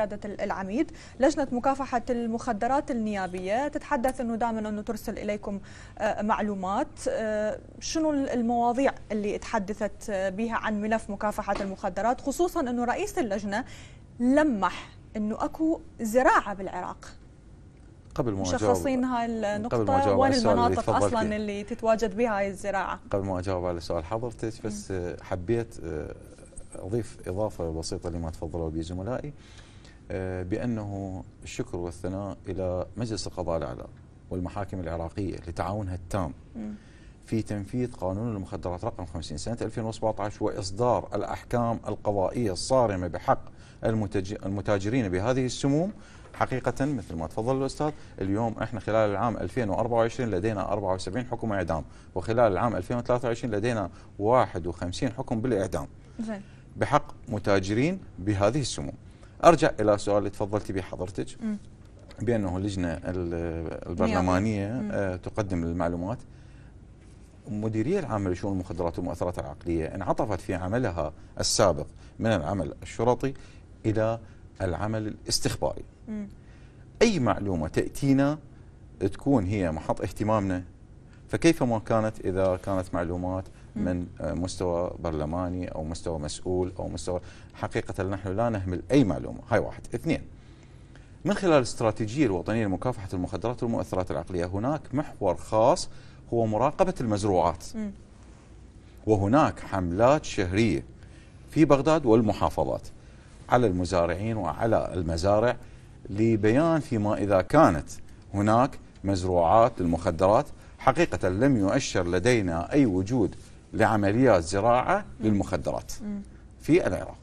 قيادة العميد لجنة مكافحة المخدرات النيابية تتحدث أنه دائما أنه ترسل إليكم آه، معلومات آه، شنو المواضيع اللي تحدثت آه، بها عن ملف مكافحة المخدرات خصوصا أنه رئيس اللجنة لمح أنه أكو زراعة بالعراق قبل ما مشخصين هاي النقطة وين المناطق أصلا فيه. اللي تتواجد بها هاي الزراعة قبل ما أجاوب على سؤال حضرتك بس حبيت أضيف إضافة بسيطة لما تفضلوا به زملائي آه، بأنه الشكر والثناء إلى مجلس القضاء الأعلى والمحاكم العراقية لتعاونها التام في تنفيذ قانون المخدرات رقم 50 سنة 2017 وإصدار الأحكام القضائية الصارمة بحق المتاجرين بهذه السموم حقيقة مثل ما تفضل الأستاذ اليوم إحنا خلال العام 2024 لدينا 74 حكم إعدام وخلال العام 2023 لدينا 51 حكم بالإعدام بحق متاجرين بهذه السموم ارجع الى سؤال اللي تفضلتي به حضرتك بانه اللجنه البرلمانيه آه، تقدم المعلومات المديريه العامه لشؤون المخدرات والمؤثرات العقليه انعطفت في عملها السابق من العمل الشرطي الى العمل الاستخباري. م. اي معلومه تاتينا تكون هي محط اهتمامنا فكيف ما كانت اذا كانت معلومات من آه، مستوى برلماني أو مستوى مسؤول أو مستوى حقيقة نحن لا نهمل أي معلومة هاي واحد اثنين من خلال الاستراتيجية الوطنية لمكافحة المخدرات والمؤثرات العقلية هناك محور خاص هو مراقبة المزروعات وهناك حملات شهرية في بغداد والمحافظات على المزارعين وعلى المزارع لبيان فيما إذا كانت هناك مزروعات للمخدرات حقيقة لم يؤشر لدينا أي وجود لعمليات زراعه للمخدرات في العراق